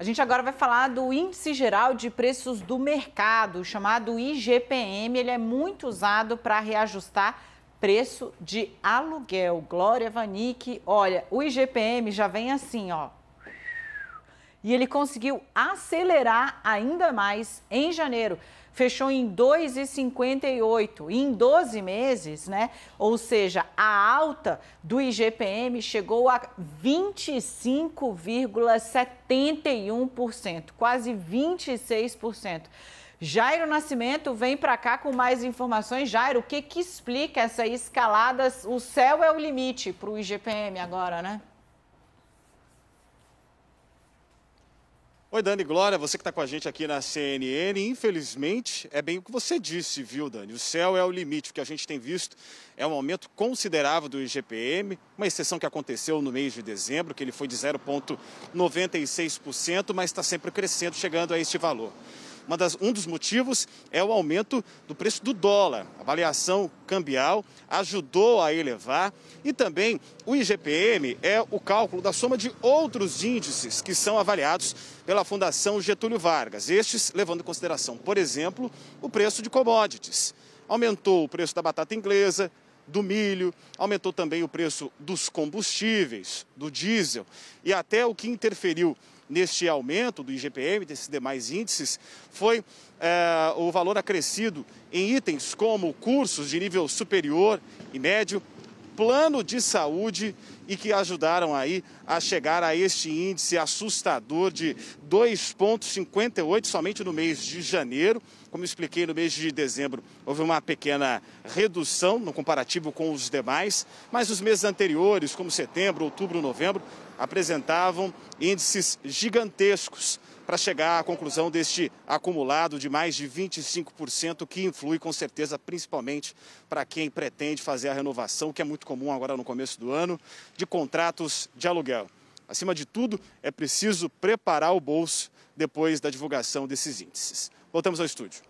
A gente agora vai falar do Índice Geral de Preços do Mercado, chamado IGPM. Ele é muito usado para reajustar preço de aluguel. Glória Vanick, olha, o IGPM já vem assim, ó, e ele conseguiu acelerar ainda mais em janeiro. Fechou em 2,58 em 12 meses, né? Ou seja, a alta do IGPM chegou a 25,71%, quase 26%. Jairo Nascimento vem para cá com mais informações. Jairo, o que, que explica essa escalada? O céu é o limite para o IGPM agora, né? Oi, Dani Glória, você que está com a gente aqui na CNN. Infelizmente, é bem o que você disse, viu, Dani? O céu é o limite. O que a gente tem visto é um aumento considerável do IGPM, uma exceção que aconteceu no mês de dezembro, que ele foi de 0,96%, mas está sempre crescendo, chegando a este valor das, um dos motivos é o aumento do preço do dólar. A avaliação cambial ajudou a elevar e também o IGPM é o cálculo da soma de outros índices que são avaliados pela Fundação Getúlio Vargas. Estes levando em consideração, por exemplo, o preço de commodities. Aumentou o preço da batata inglesa, do milho, aumentou também o preço dos combustíveis, do diesel e até o que interferiu neste aumento do IGPM, desses demais índices, foi é, o valor acrescido em itens como cursos de nível superior e médio, plano de saúde e que ajudaram aí a chegar a este índice assustador de 2,58 somente no mês de janeiro. Como expliquei, no mês de dezembro houve uma pequena redução no comparativo com os demais, mas os meses anteriores, como setembro, outubro, novembro, apresentavam índices gigantescos para chegar à conclusão deste acumulado de mais de 25%, que influi com certeza principalmente para quem pretende fazer a renovação, que é muito comum agora no começo do ano, de contratos de aluguel. Acima de tudo, é preciso preparar o bolso depois da divulgação desses índices. Voltamos ao estúdio.